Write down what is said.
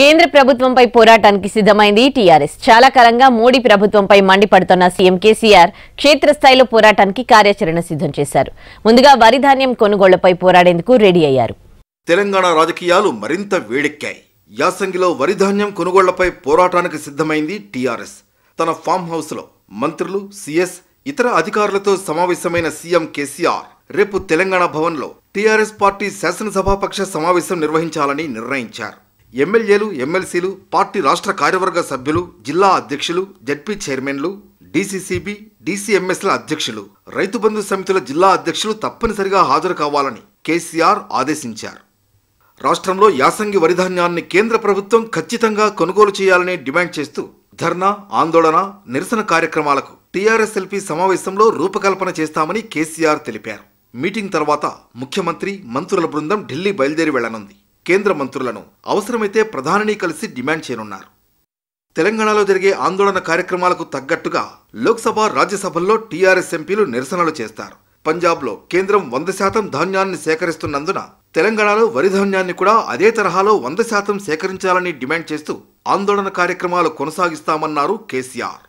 కేంద్ర ప్రభుత్వంపై పోరాటానికి సిద్ధమైంది టీఆర్ఎస్ చాలా కాలంగా మోడీ ప్రభుత్వంపై మండిపడుతున్న సీఎం కేసీఆర్ క్షేత్రస్థాయిలో పోరాటానికి కార్యాచరణ సిద్ధం చేశారు ముందుగా వరి ధాన్యం కొనుగోళ్లపై పోరాడేందుకు రెడీ అయ్యారు తెలంగాణ రాజకీయాలు మరింత వేడెక్కాయి యాసంగిలో వరి ధాన్యం కొనుగోళ్లపై పోరాటానికి సిద్ధమైంది టీఆర్ఎస్ తన ఫామ్ హౌస్లో మంత్రులు సీఎస్ ఇతర అధికారులతో సమావేశమైన సీఎం కేసీఆర్ రేపు తెలంగాణ భవన్లో టీఆర్ఎస్ పార్టీ శాసనసభాపక్ష సమావేశం నిర్వహించాలని నిర్ణయించారు ఎమ్మెల్యేలు ఎమ్మెల్సీలు పార్టీ రాష్ట్ర కార్యవర్గ సభ్యులు జిల్లా అధ్యక్షులు జడ్పీ చైర్మన్లు డీసీసీబీ డీసీఎంఎస్ల అధ్యక్షులు రైతు బంధు సమితుల జిల్లా అధ్యక్షులు తప్పనిసరిగా హాజరు కావాలని కేసీఆర్ ఆదేశించారు రాష్ట్రంలో యాసంగి వరిధాన్యాన్ని కేంద్ర ప్రభుత్వం ఖచ్చితంగా కొనుగోలు చేయాలని డిమాండ్ చేస్తూ ధర్నా ఆందోళన నిరసన కార్యక్రమాలకు టీఆర్ఎస్ఎల్పీ సమావేశంలో రూపకల్పన చేస్తామని కేసీఆర్ తెలిపారు మీటింగ్ తర్వాత ముఖ్యమంత్రి మంత్రుల బృందం ఢిల్లీ బయలుదేరి వెళ్లనుంది కేంద్ర మంత్రులను అవసరమైతే ప్రధానిని కలిసి డిమాండ్ చేయనున్నారు తెలంగాణలో జరిగే ఆందోళన కార్యక్రమాలకు తగ్గట్టుగా లోక్సభ రాజ్యసభల్లో టీఆర్ఎస్ ఎంపీలు నిరసనలు చేస్తారు పంజాబ్లో కేంద్రం వంద శాతం ధాన్యాన్ని సేకరిస్తున్నందున తెలంగాణలో వరి ధాన్యాన్ని కూడా అదే తరహాలో వంద శాతం సేకరించాలని డిమాండ్ చేస్తూ ఆందోళన కార్యక్రమాలు కొనసాగిస్తామన్నారు కేసీఆర్